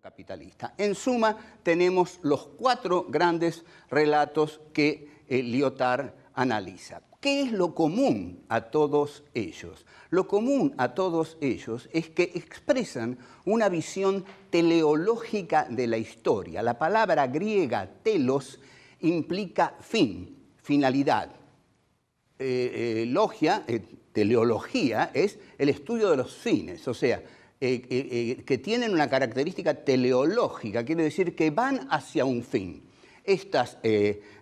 capitalista. En suma, tenemos los cuatro grandes relatos que eh, Lyotard analiza. ¿Qué es lo común a todos ellos? Lo común a todos ellos es que expresan una visión teleológica de la historia. La palabra griega telos implica fin, finalidad. Eh, eh, logia, teleología, es el estudio de los fines, o sea, eh, eh, eh, que tienen una característica teleológica, quiere decir que van hacia un fin. Estas,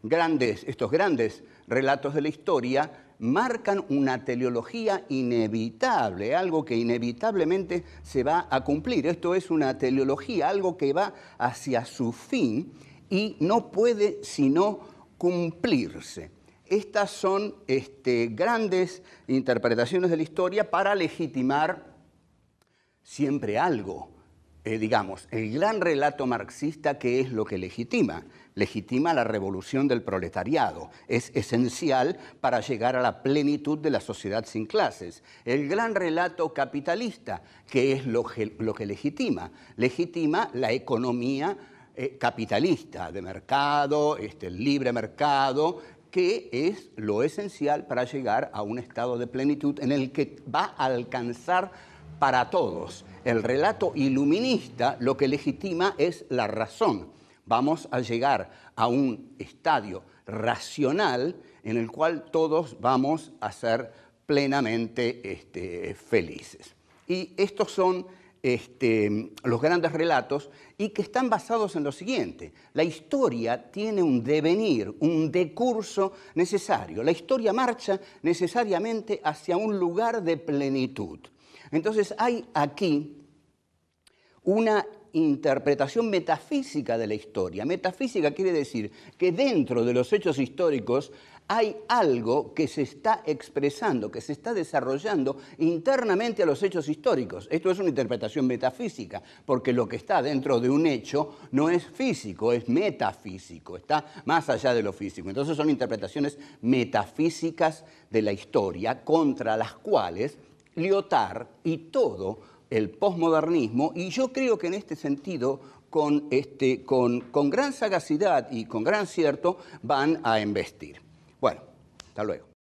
grandes, estos grandes relatos de la historia marcan una teleología inevitable, algo que inevitablemente se va a cumplir. Esto es una teleología, algo que va hacia su fin y no puede sino cumplirse. Estas son este, grandes interpretaciones de la historia para legitimar siempre algo, eh, digamos, el gran relato marxista que es lo que legitima. Legitima la revolución del proletariado. Es esencial para llegar a la plenitud de la sociedad sin clases. El gran relato capitalista que es lo que, lo que legitima. Legitima la economía eh, capitalista de mercado, este, el libre mercado, que es lo esencial para llegar a un estado de plenitud en el que va a alcanzar para todos. El relato iluminista lo que legitima es la razón. Vamos a llegar a un estadio racional en el cual todos vamos a ser plenamente este, felices. Y estos son este, los grandes relatos y que están basados en lo siguiente. La historia tiene un devenir, un decurso necesario. La historia marcha necesariamente hacia un lugar de plenitud. Entonces hay aquí una interpretación metafísica de la historia. Metafísica quiere decir que dentro de los hechos históricos hay algo que se está expresando, que se está desarrollando internamente a los hechos históricos. Esto es una interpretación metafísica, porque lo que está dentro de un hecho no es físico, es metafísico, está más allá de lo físico. Entonces son interpretaciones metafísicas de la historia contra las cuales Lyotard y todo el posmodernismo, y yo creo que en este sentido, con, este, con, con gran sagacidad y con gran cierto, van a investir. Bueno, hasta luego.